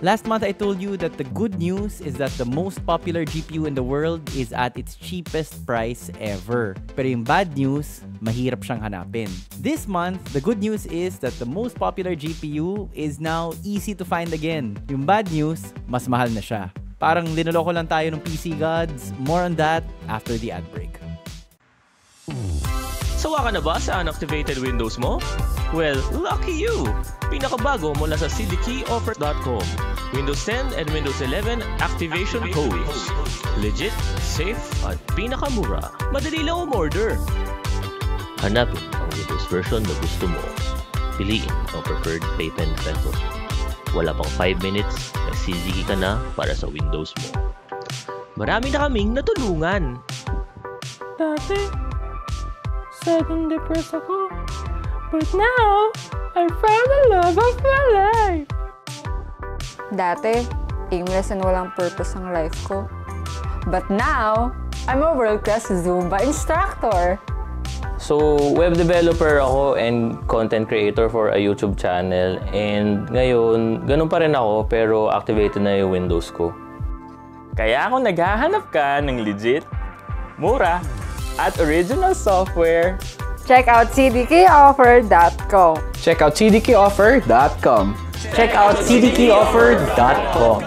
Last month, I told you that the good news is that the most popular GPU in the world is at its cheapest price ever. Pero yung bad news, mahirap siyang hanapin. This month, the good news is that the most popular GPU is now easy to find again. Yung bad news, mas mahal na siya. Parang linuloko lang tayo ng PC gods. More on that after the ad break. Sawa ka na ba sa unactivated windows mo? Well, lucky you! Pinakabago mula sa cdkeyoffer.com. Windows 10 and Windows 11 activation codes. Legit, safe, at pinakamura. Madali lang umorder. Hanapin ang Windows version na gusto mo. Piliin ang preferred payment method. Wala pang 5 minutes, nagsisigi ka na para sa Windows mo. Marami na kaming natulungan. Dati, sad and depressed ako. But now, I found the love of my life! Dati, aimless and walang purpose ang life ko. But now, I'm a world-class Zumba instructor! So, web developer ako and content creator for a YouTube channel. And ngayon, ganun pa rin ako pero activated na yung Windows ko. Kaya ako naghahanap ka ng legit, mura, at original software. Check out cdkoffer.com. Check out cdkoffer.com. Check out cdkoffer.com.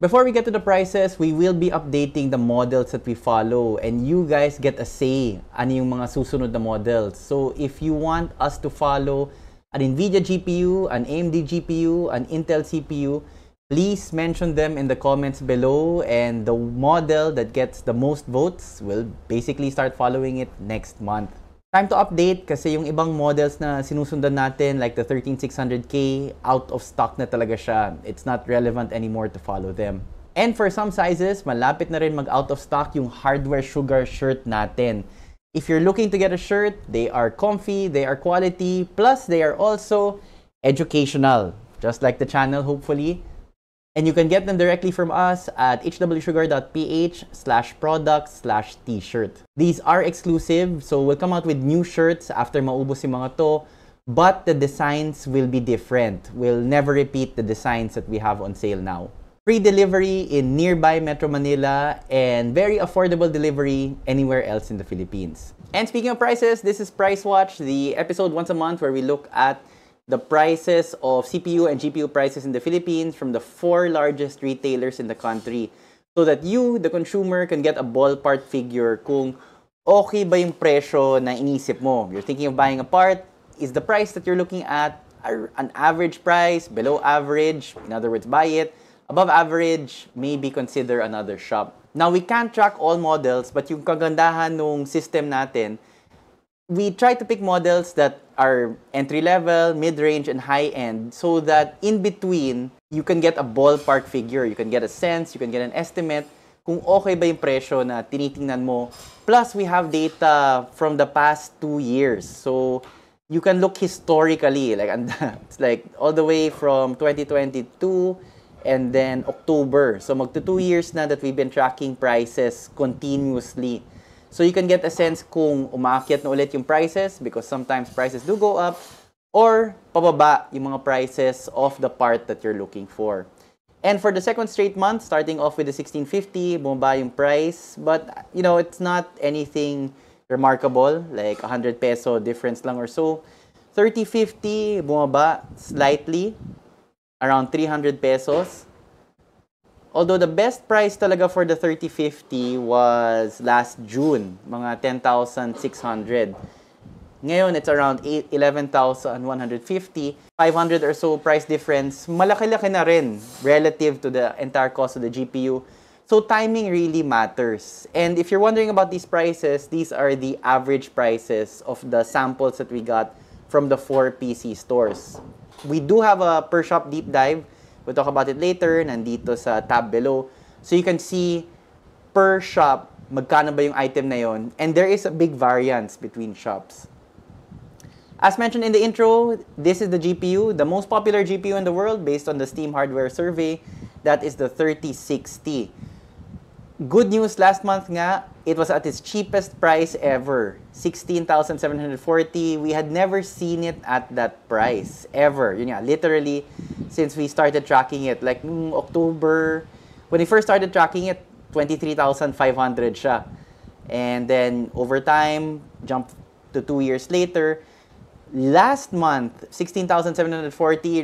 Before we get to the prices, we will be updating the models that we follow and you guys get a say ano yung mga susunod na models. So if you want us to follow an NVIDIA GPU, an AMD GPU, an Intel CPU, Please mention them in the comments below and the model that gets the most votes will basically start following it next month. Time to update kasi yung ibang models na sinusundan natin like the 13600K out of stock na talaga siya. It's not relevant anymore to follow them. And for some sizes, malapit na rin mag out of stock yung hardware sugar shirt natin. If you're looking to get a shirt, they are comfy, they are quality, plus they are also educational. Just like the channel hopefully. And you can get them directly from us at hwsugar.ph slash products slash t-shirt. These are exclusive, so we'll come out with new shirts after maubos yung mga to. But the designs will be different. We'll never repeat the designs that we have on sale now. Free delivery in nearby Metro Manila and very affordable delivery anywhere else in the Philippines. And speaking of prices, this is Price Watch, the episode once a month where we look at the prices of CPU and GPU prices in the Philippines from the four largest retailers in the country so that you, the consumer, can get a ballpark figure kung okay ba yung presyo na inisip mo. You're thinking of buying a part, is the price that you're looking at an average price, below average, in other words, buy it, above average, maybe consider another shop. Now, we can't track all models, but yung kagandahan ng system natin we try to pick models that are entry level, mid range, and high end so that in between, you can get a ballpark figure. You can get a sense, you can get an estimate kung okay ba yung presyo na tinitingnan mo. Plus, we have data from the past two years. So, you can look historically. Like, and, it's like all the way from 2022 and then October. So, magto two years na that we've been tracking prices continuously. So you can get a sense kung umaakyat na ulit yung prices because sometimes prices do go up or pababa yung mga prices of the part that you're looking for. And for the second straight month, starting off with the 1650, bumaba yung price. But, you know, it's not anything remarkable, like 100 peso difference lang or so. 3050, bumaba slightly, around 300 pesos. Although the best price talaga for the 3050 was last June, mga 10,600. Ngayon, it's around 11,150, 500 or so price difference. Malaki-laki na rin relative to the entire cost of the GPU. So timing really matters. And if you're wondering about these prices, these are the average prices of the samples that we got from the four PC stores. We do have a per shop deep dive We'll talk about it later, nandito sa tab below. So you can see per shop, magkano ba yung item na yon. And there is a big variance between shops. As mentioned in the intro, this is the GPU, the most popular GPU in the world based on the Steam Hardware Survey. That is the 3060. Good news last month nga, it was at its cheapest price ever, 16,740. We had never seen it at that price ever. Yun nga, literally since we started tracking it. Like, mm, October, when we first started tracking it, 23,500 siya. And then over time, jump to two years later. Last month, 16,740,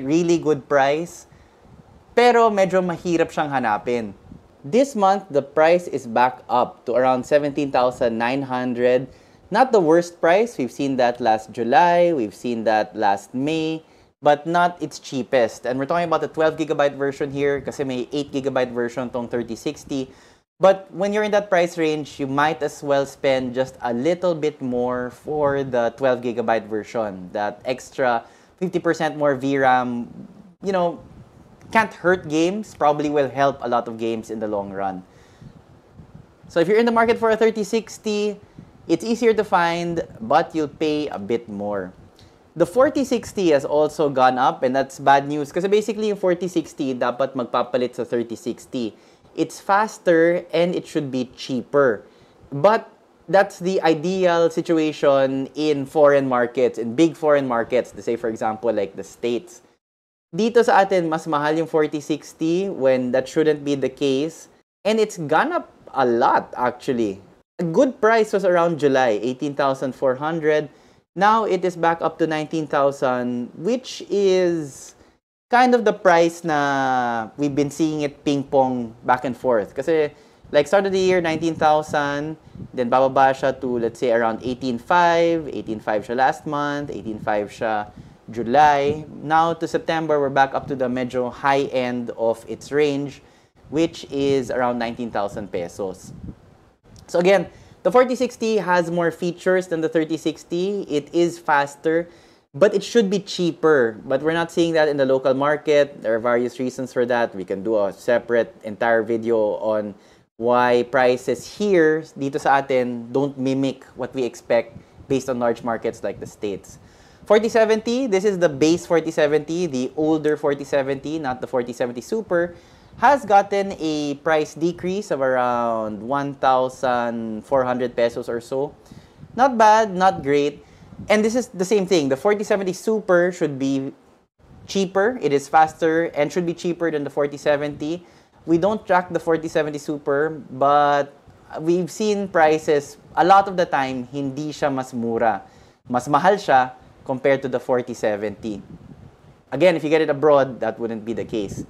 really good price. Pero medyo mahirap siyang hanapin. This month, the price is back up to around 17,900. Not the worst price. We've seen that last July. We've seen that last May but not its cheapest. And we're talking about the 12 gigabyte version here kasi may 8 gigabyte version tong 3060. But when you're in that price range, you might as well spend just a little bit more for the 12 gigabyte version. That extra 50% more VRAM, you know, can't hurt games, probably will help a lot of games in the long run. So if you're in the market for a 3060, it's easier to find, but you'll pay a bit more. The 4060 has also gone up and that's bad news kasi basically yung 4060 dapat magpapalit sa 3060. It's faster and it should be cheaper. But that's the ideal situation in foreign markets, in big foreign markets, to say for example like the States. Dito sa atin, mas mahal yung 4060 when that shouldn't be the case. And it's gone up a lot actually. A good price was around July, 18,400. Now it is back up to 19,000 which is kind of the price na we've been seeing it ping-pong back and forth. Kasi like start of the year 19,000, then bababa siya to let's say around 18.5, 18.5 siya last month, 18.5 siya July. Now to September, we're back up to the medyo high end of its range which is around 19,000 pesos. So again, The 4060 has more features than the 3060. It is faster, but it should be cheaper. But we're not seeing that in the local market. There are various reasons for that. We can do a separate entire video on why prices here, dito sa atin, don't mimic what we expect based on large markets like the States. 4070, this is the base 4070, the older 4070, not the 4070 Super has gotten a price decrease of around 1,400 pesos or so. Not bad, not great. And this is the same thing. The 4070 Super should be cheaper. It is faster and should be cheaper than the 4070. We don't track the 4070 Super, but we've seen prices a lot of the time hindi siya mas mura. Mas mahal siya compared to the 4070. Again, if you get it abroad, that wouldn't be the case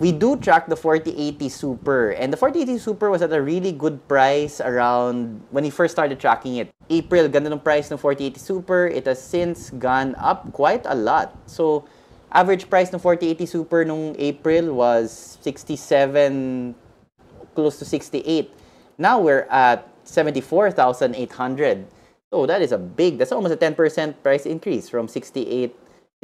we do track the 4080 Super. And the 4080 Super was at a really good price around when we first started tracking it. April, ganda ng price ng 4080 Super. It has since gone up quite a lot. So, average price ng 4080 Super nung April was 67, close to 68. Now we're at 74,800. So that is a big, that's almost a 10% price increase from 68,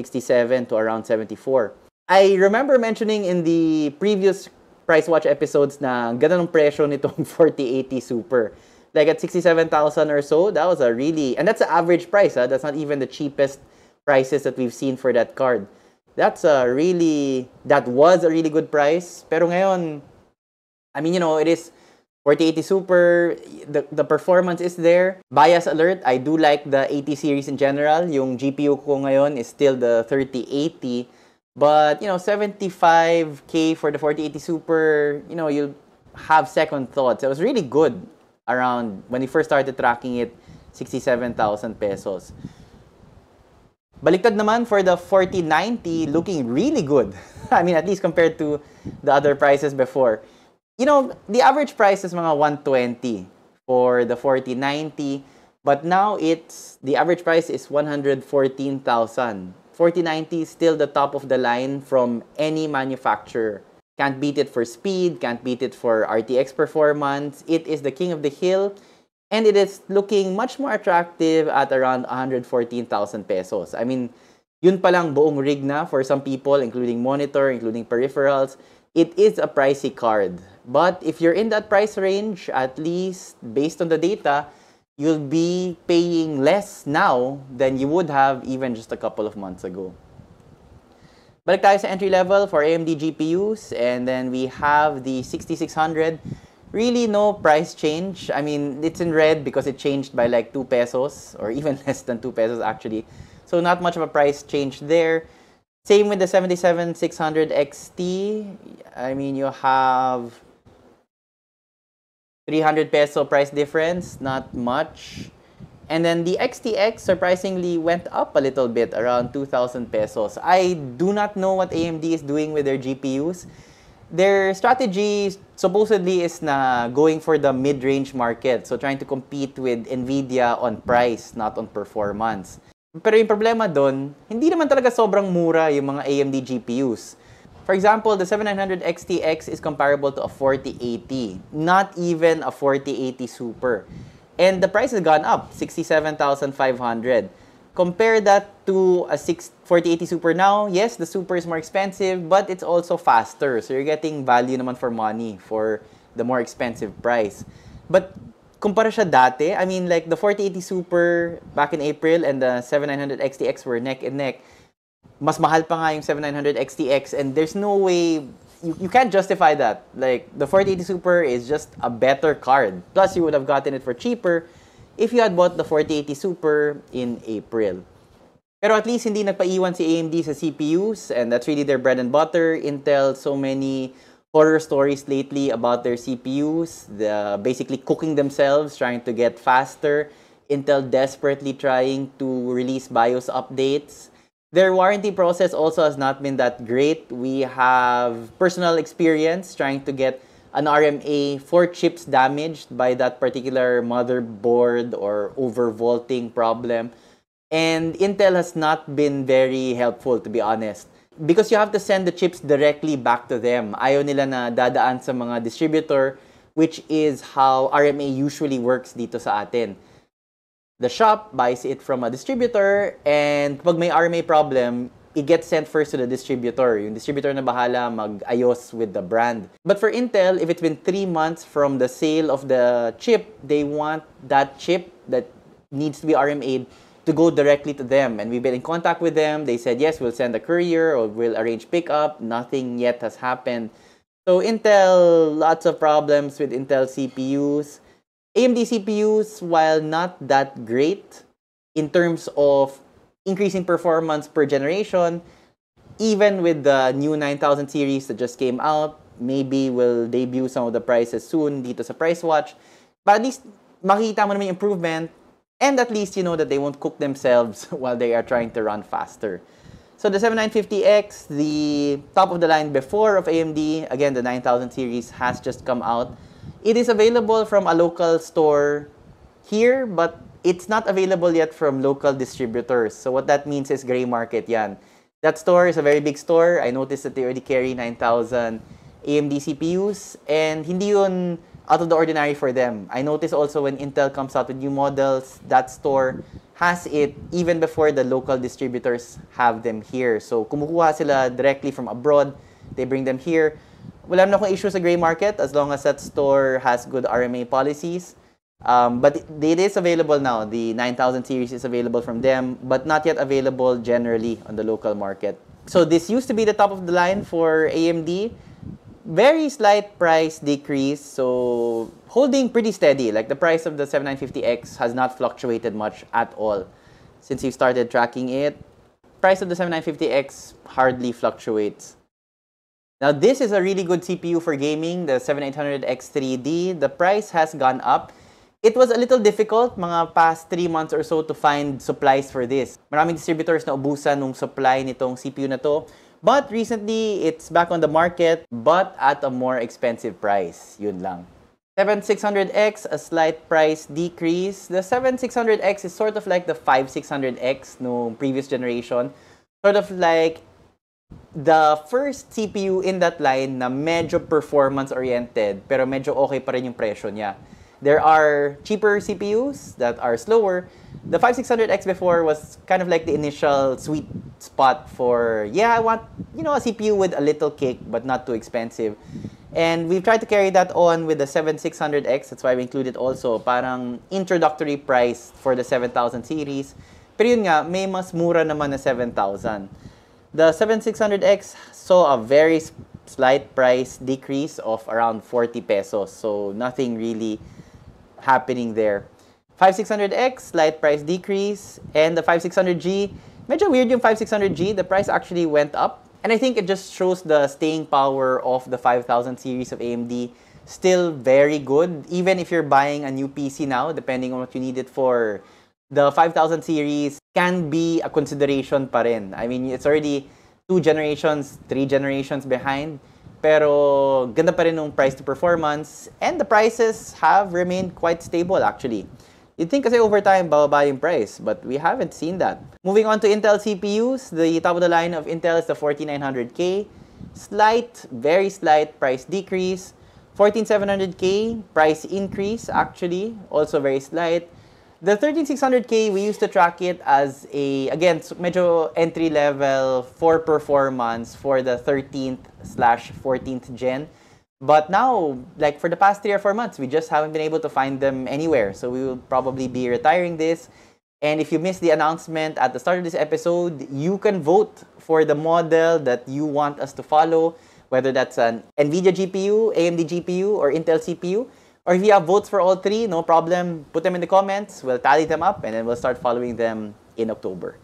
67 to around 74. I remember mentioning in the previous Price Watch episodes na ganun ang presyo nitong 4080 Super. Like at 67,000 or so, that was a really... And that's the average price. Huh? Ah. That's not even the cheapest prices that we've seen for that card. That's a really... That was a really good price. Pero ngayon, I mean, you know, it is 4080 Super, the, the performance is there. Bias alert, I do like the 80 series in general. Yung GPU ko ngayon is still the 3080 but, you know, 75K for the 4080 Super, you know, you'll have second thoughts. It was really good around when we first started tracking it, 67,000 pesos. Baliktad naman for the 4090 looking really good. I mean, at least compared to the other prices before. You know, the average price is mga 120 for the 4090, but now it's the average price is 114,000 4090 is still the top of the line from any manufacturer. Can't beat it for speed, can't beat it for RTX performance. It is the king of the hill and it is looking much more attractive at around 114,000 pesos. I mean, yun palang buong rig na for some people, including monitor, including peripherals. It is a pricey card. But if you're in that price range, at least based on the data, you'll be paying less now than you would have even just a couple of months ago. Balik tayo sa entry level for AMD GPUs and then we have the 6600. Really no price change. I mean, it's in red because it changed by like 2 pesos or even less than 2 pesos actually. So not much of a price change there. Same with the 77600 XT. I mean, you have 300 peso price difference, not much. And then the XTX surprisingly went up a little bit, around 2,000 pesos. I do not know what AMD is doing with their GPUs. Their strategy supposedly is na going for the mid-range market, so trying to compete with Nvidia on price, not on performance. Pero yung problema doon, hindi naman talaga sobrang mura yung mga AMD GPUs. For example, the 7900 XTX is comparable to a 4080, not even a 4080 Super. And the price has gone up, 67,500. Compare that to a 4080 Super now. Yes, the Super is more expensive, but it's also faster. So you're getting value naman for money for the more expensive price. But compare siya dati, I mean like the 4080 Super back in April and the 7900 XTX were neck and neck. mas mahal pa nga yung 7900 XTX and there's no way you, you can't justify that. Like the 4080 Super is just a better card. Plus you would have gotten it for cheaper if you had bought the 4080 Super in April. Pero at least hindi nagpaiwan si AMD sa CPUs and that's really their bread and butter. Intel, so many horror stories lately about their CPUs, the, basically cooking themselves, trying to get faster. Intel desperately trying to release BIOS updates. Their warranty process also has not been that great. We have personal experience trying to get an RMA for chips damaged by that particular motherboard or overvolting problem. And Intel has not been very helpful, to be honest. Because you have to send the chips directly back to them. Ayaw nila na dadaan sa mga distributor, which is how RMA usually works dito sa atin. the shop buys it from a distributor and pag may RMA problem, it gets sent first to the distributor. Yung distributor na bahala mag-ayos with the brand. But for Intel, if it's been three months from the sale of the chip, they want that chip that needs to be RMA'd to go directly to them. And we've been in contact with them. They said, yes, we'll send a courier or we'll arrange pickup. Nothing yet has happened. So Intel, lots of problems with Intel CPUs. AMD CPUs, while not that great in terms of increasing performance per generation, even with the new 9000 series that just came out, maybe will debut some of the prices soon dito sa price watch. But at least makita mo naman improvement and at least you know that they won't cook themselves while they are trying to run faster. So the 7950X, the top of the line before of AMD, again the 9000 series has just come out it is available from a local store here, but it's not available yet from local distributors. So what that means is gray market yan. That store is a very big store. I noticed that they already carry 9,000 AMD CPUs and hindi yun out of the ordinary for them. I noticed also when Intel comes out with new models, that store has it even before the local distributors have them here. So kumukuha sila directly from abroad, they bring them here wala na akong issue sa gray market as long as that store has good RMA policies. Um, but it is available now. The 9000 series is available from them, but not yet available generally on the local market. So this used to be the top of the line for AMD. Very slight price decrease, so holding pretty steady. Like the price of the 7950X has not fluctuated much at all since we started tracking it. Price of the 7950X hardly fluctuates. Now this is a really good CPU for gaming, the 7800X3D. The price has gone up. It was a little difficult mga past 3 months or so to find supplies for this. Maraming distributors na ubusan ng supply nitong CPU na to. But recently, it's back on the market but at a more expensive price. Yun lang. 7600X, a slight price decrease. The 7600X is sort of like the 5600X no previous generation. Sort of like the first CPU in that line na medyo performance-oriented, pero medyo okay pa rin yung presyo niya. There are cheaper CPUs that are slower. The 5600X before was kind of like the initial sweet spot for, yeah, I want, you know, a CPU with a little kick, but not too expensive. And we've tried to carry that on with the 7600X. That's why we included also parang introductory price for the 7000 series. Pero yun nga, may mas mura naman na 7,000. The 7600X saw a very slight price decrease of around 40 pesos. So nothing really happening there. 5600X, slight price decrease. And the 5600G, medyo weird yung 5600G. The price actually went up. And I think it just shows the staying power of the 5000 series of AMD. Still very good. Even if you're buying a new PC now, depending on what you need it for the 5000 series can be a consideration pa rin. I mean, it's already two generations, three generations behind. Pero ganda pa rin ng price to performance and the prices have remained quite stable actually. You'd think kasi over time, bababa yung price, but we haven't seen that. Moving on to Intel CPUs, the top of the line of Intel is the 4900 k Slight, very slight price decrease. 14700K, price increase actually, also very slight. The 13600K, we used to track it as a, again, medyo entry level for performance for the 13th slash 14th gen. But now, like for the past three or four months, we just haven't been able to find them anywhere. So we will probably be retiring this. And if you missed the announcement at the start of this episode, you can vote for the model that you want us to follow, whether that's an NVIDIA GPU, AMD GPU, or Intel CPU. Or if you have votes for all three, no problem. Put them in the comments. We'll tally them up and then we'll start following them in October.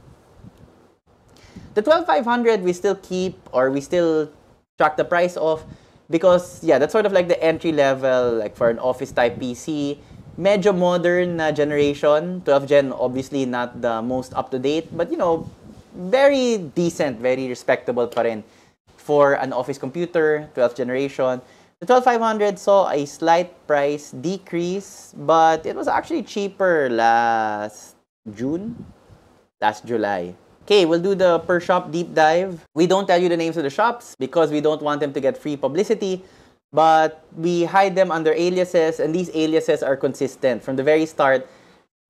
The 12500 we still keep or we still track the price of because yeah, that's sort of like the entry level like for an office type PC. Medyo modern generation. 12th gen obviously not the most up to date, but you know, very decent, very respectable pa rin for an office computer, 12th generation. The 12500 saw a slight price decrease, but it was actually cheaper last June, last July. Okay, we'll do the per shop deep dive. We don't tell you the names of the shops because we don't want them to get free publicity, but we hide them under aliases, and these aliases are consistent. From the very start,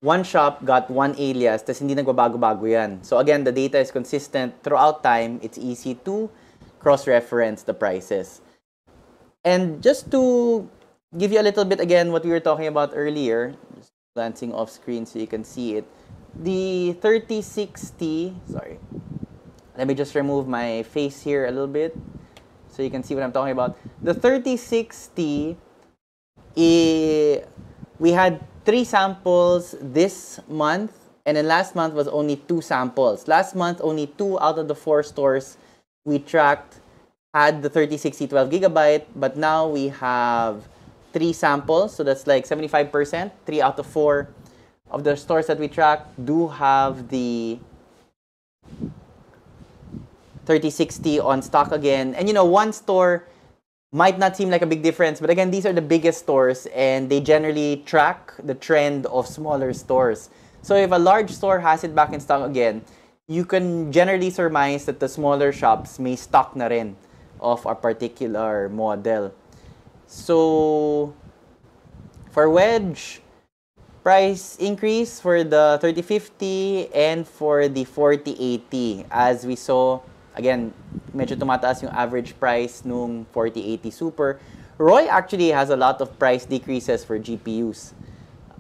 one shop got one alias, tas hindi nagbabago-bago yan. So again, the data is consistent throughout time. It's easy to cross-reference the prices. And just to give you a little bit again what we were talking about earlier, just glancing off screen so you can see it, the 3060, sorry, let me just remove my face here a little bit so you can see what I'm talking about. The 3060, eh, we had three samples this month, and then last month was only two samples. Last month, only two out of the four stores we tracked had the 3060 12 gigabyte, but now we have three samples. So that's like 75%, three out of four of the stores that we track do have the 3060 on stock again. And you know, one store might not seem like a big difference, but again, these are the biggest stores and they generally track the trend of smaller stores. So if a large store has it back in stock again, you can generally surmise that the smaller shops may stock na rin. of a particular model. So, for wedge, price increase for the 3050 and for the 4080. As we saw, again, medyo tumataas yung average price nung 4080 Super. Roy actually has a lot of price decreases for GPUs.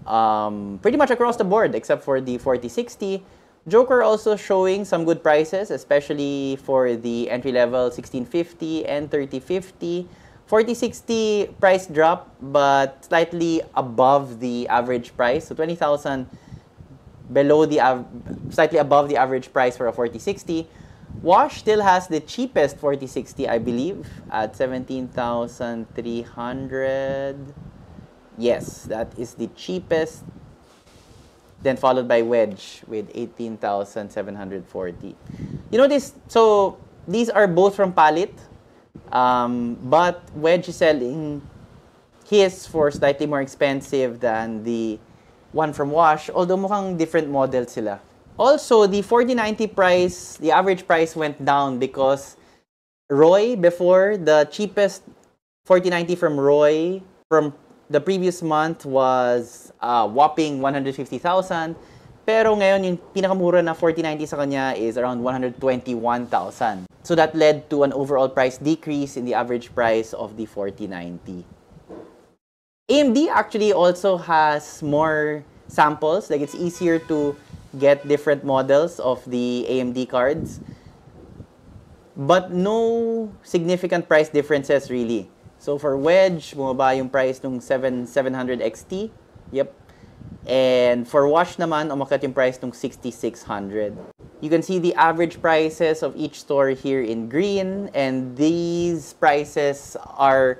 Um, pretty much across the board, except for the 4060. Joker also showing some good prices, especially for the entry-level 1650 and 3050. 4060 price drop, but slightly above the average price. So 20,000 below the slightly above the average price for a 4060. Wash still has the cheapest 4060, I believe, at 17,300. Yes, that is the cheapest then followed by Wedge with 18,740. You notice, so these are both from Palit, um, but Wedge is selling his for slightly more expensive than the one from Wash, although mukhang different model sila. Also, the 4090 price, the average price went down because Roy, before, the cheapest 4090 from Roy from The previous month was uh, whopping 150,000. Pero ngayon, yung pinakamura na 4090 sa kanya is around 121,000. So that led to an overall price decrease in the average price of the 4090. AMD actually also has more samples. Like it's easier to get different models of the AMD cards. But no significant price differences really. So for wedge, bumaba yung price ng 7, 700 XT. Yep. And for wash naman, umakyat yung price ng 6600. You can see the average prices of each store here in green and these prices are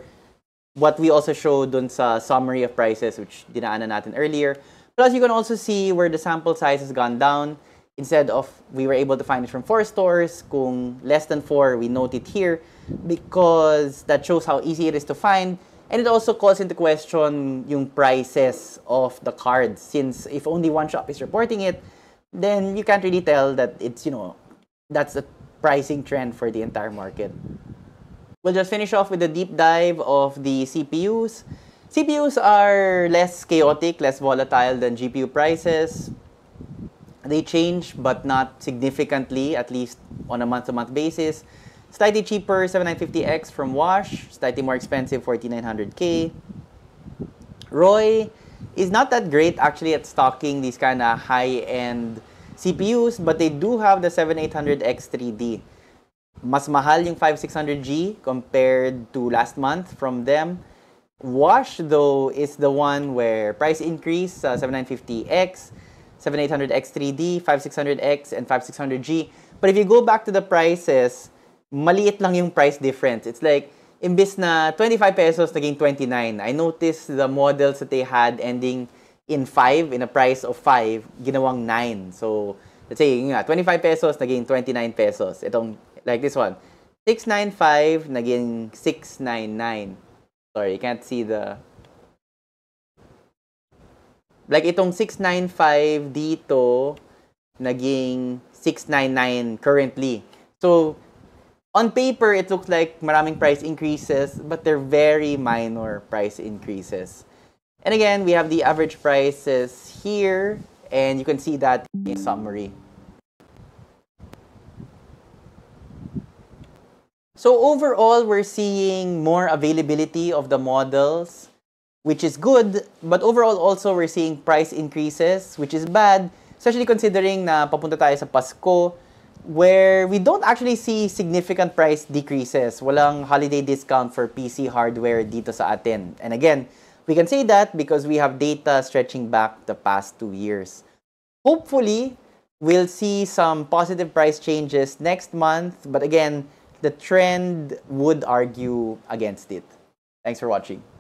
what we also showed dun sa summary of prices which dinaanan natin earlier. Plus you can also see where the sample size has gone down. Instead of we were able to find it from four stores, kung less than four, we note it here. because that shows how easy it is to find. And it also calls into question yung prices of the cards since if only one shop is reporting it, then you can't really tell that it's, you know, that's the pricing trend for the entire market. We'll just finish off with a deep dive of the CPUs. CPUs are less chaotic, less volatile than GPU prices. They change, but not significantly, at least on a month-to-month -month basis. Slightly cheaper, 7950X from Wash. Slightly more expensive, 4900K. Roy is not that great actually at stocking these kind of high-end CPUs, but they do have the 7800X 3D. Mas mahal yung 5600G compared to last month from them. Wash, though, is the one where price increase, uh, 7950X, 7800X 3D, 5600X, and 5600G. But if you go back to the prices, maliit lang yung price difference. It's like, imbis na 25 pesos, naging 29. I noticed the models that they had ending in 5, in a price of 5, ginawang 9. So, let's say, yun nga, 25 pesos, naging 29 pesos. Itong, like this one. 695, naging 699. Sorry, you can't see the... Like, itong 695 dito, naging 699 currently. So, on paper, it looks like maraming price increases, but they're very minor price increases. And again, we have the average prices here, and you can see that in summary. So overall, we're seeing more availability of the models, which is good, but overall also we're seeing price increases, which is bad, especially considering na papunta tayo sa Pasko, where we don't actually see significant price decreases. Walang holiday discount for PC hardware dito sa atin. And again, we can say that because we have data stretching back the past two years. Hopefully, we'll see some positive price changes next month, but again, the trend would argue against it. Thanks for watching.